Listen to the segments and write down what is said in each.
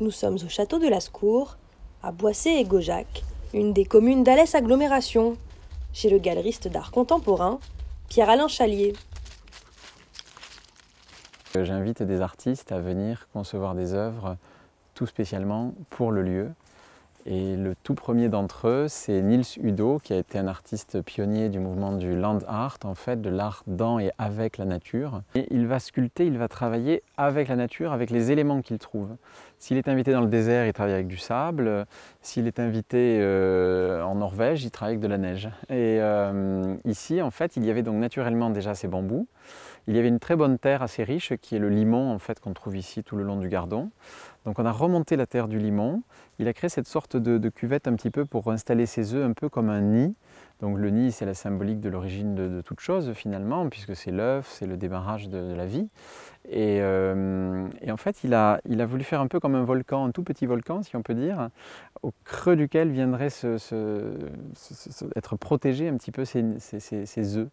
Nous sommes au château de Lascour, à Boissé et Gaujac, une des communes d'Alès Agglomération, chez le galeriste d'art contemporain, Pierre-Alain Chalier. J'invite des artistes à venir concevoir des œuvres tout spécialement pour le lieu. Et le tout premier d'entre eux, c'est Niels Udo, qui a été un artiste pionnier du mouvement du land art, en fait, de l'art dans et avec la nature. Et il va sculpter, il va travailler avec la nature, avec les éléments qu'il trouve. S'il est invité dans le désert, il travaille avec du sable. S'il est invité euh, en Norvège, il travaille avec de la neige. Et euh, ici, en fait, il y avait donc naturellement déjà ces bambous. Il y avait une très bonne terre assez riche, qui est le limon, en fait, qu'on trouve ici tout le long du Gardon. Donc on a remonté la terre du limon. Il a créé cette sorte de, de cuvette un petit peu pour installer ses œufs, un peu comme un nid. Donc le nid, c'est la symbolique de l'origine de, toute chose finalement, puisque c'est l'œuf, c'est le démarrage de, la vie. Et, euh, en fait, il a, voulu faire un peu comme un volcan, un tout petit volcan, si on peut dire, au creux duquel viendraient être protégés un petit peu ses œufs.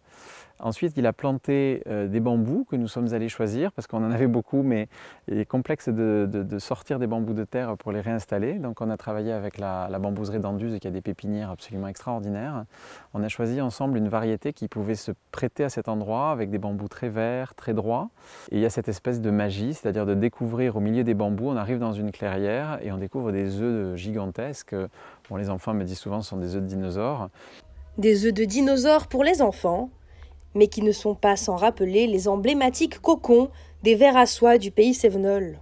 Ensuite, il a planté euh, des bambous que nous sommes allés choisir parce qu'on en avait beaucoup, mais il est complexe de, sortir des bambous de terre pour les réinstaller. Donc, on a travaillé avec la, la bambouserie d'Anduze qui a des pépinières absolument extraordinaires on a choisi ensemble une variété qui pouvait se prêter à cet endroit avec des bambous très verts, très droits. Et il y a cette espèce de magie, c'est-à-dire de découvrir au milieu des bambous, on arrive dans une clairière et on découvre des œufs gigantesques. Bon, les enfants me disent souvent ce sont des œufs de dinosaures. Des œufs de dinosaures pour les enfants, mais qui ne sont pas sans rappeler les emblématiques cocons des vers à soie du pays sévenol.